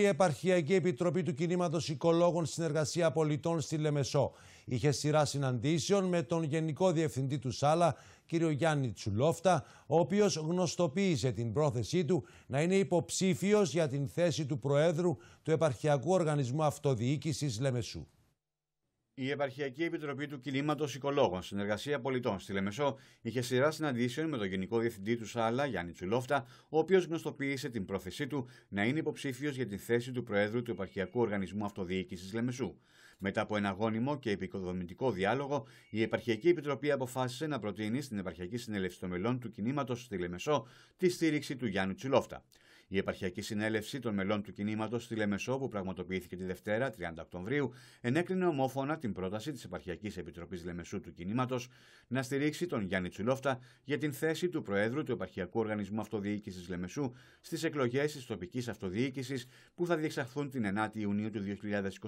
Η Επαρχιακή Επιτροπή του Κινήματος Οικολόγων Συνεργασία Πολιτών στη Λεμεσό είχε σειρά συναντήσεων με τον Γενικό Διευθυντή του Σάλα, κ. Γιάννη Τσουλόφτα, ο οποίος γνωστοποίησε την πρόθεσή του να είναι υποψήφιος για την θέση του Προέδρου του Επαρχιακού Οργανισμού Αυτοδιοίκησης Λεμεσού. Η Επαρχιακή Επιτροπή του Κινήματος Οικολόγων, Συνεργασία Πολιτών στη Λεμεσό, είχε σειρά συναντήσεων με τον Γενικό Διευθυντή του ΣΑΛΑ, Γιάννη Τσουλόφτα, ο οποίος γνωστοποίησε την πρόθεσή του να είναι υποψήφιος για τη θέση του Προέδρου του Επαρχιακού Οργανισμού Αυτοδιοίκησης Λεμεσού. Μετά από ένα γόνιμο και επικοδομητικό διάλογο, η Επαρχιακή Επιτροπή αποφάσισε να προτείνει στην Επαρχιακή Συνέλευση των Μελών του Κινήματος στη Λεμεσό τη στήριξη του Γιάννη Τσουλόφτα. Η επαρχιακή συνέλευση των μελών του κινήματος στη Λεμεσό, που πραγματοποιήθηκε τη Δευτέρα, 30 Οκτωβρίου, ενέκρινε ομόφωνα την πρόταση της Επαρχιακής Επιτροπής Λεμεσού του κινήματος να στηρίξει τον Γιάννη Τσουλόφτα για την θέση του Προέδρου του Επαρχιακού Οργανισμού Αυτοδιοίκησης Λεμεσού στις εκλογές της τοπικής αυτοδιοίκησης που θα διεξαχθούν την 9η Ιουνίου του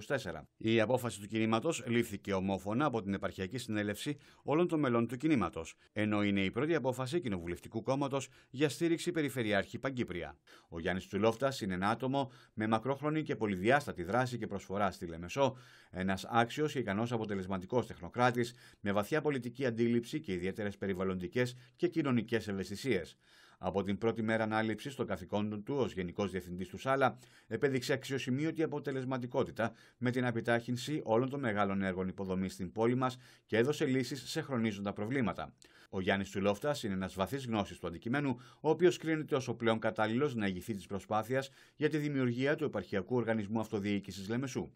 2024. Η απόφαση του κινήματος λήφθηκε ομόφωνα από την Επαρχιακή Συνέλευση όλων των μελών του κινήματος, ενώ είναι η πρώτη απόφαση κοινοβουλευτικού κόμματος για στήριξη Περιφερειάρχη Παγκύπρια. Ο Γιάννης Τσουλόφτας είναι ένα άτομο με μακρόχρονη και πολυδιάστατη δράση και προσφορά στη Λεμεσό. Ένας άξιος και ικανός αποτελεσματικός τεχνοκράτης με βαθιά πολιτική αντίληψη και ιδιαίτερες περιβαλλοντικές και κοινωνικές ευαισθησίες. Από την πρώτη μέρα ανάληψης των καθηκόντων του ως Γενικός Διευθυντής του ΣΑΛΑ, επέδειξε αξιοσημείωτη αποτελεσματικότητα με την επιτάχυνση όλων των μεγάλων έργων υποδομής στην πόλη μας και έδωσε λύσεις σε χρονίζοντα προβλήματα. Ο Γιάννης Τσουλόφτας είναι ένας βαθύς γνώσης του αντικειμένου, ο οποίος κρίνεται ω ο πλέον κατάλληλος να ηγηθεί της προσπάθειας για τη δημιουργία του επαρχιακού οργανισμού αυτοδιοίκησης Λεμεσού.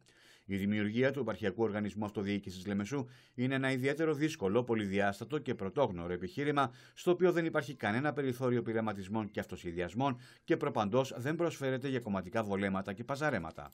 Η δημιουργία του Επαρχιακού Οργανισμού Αυτοδιοίκησης Λεμεσού είναι ένα ιδιαίτερο δύσκολο, πολυδιάστατο και πρωτόγνωρο επιχείρημα, στο οποίο δεν υπάρχει κανένα περιθώριο πειραματισμών και αυτοσχεδιασμών και προπαντός δεν προσφέρεται για κομματικά βολέματα και παζαρέματα.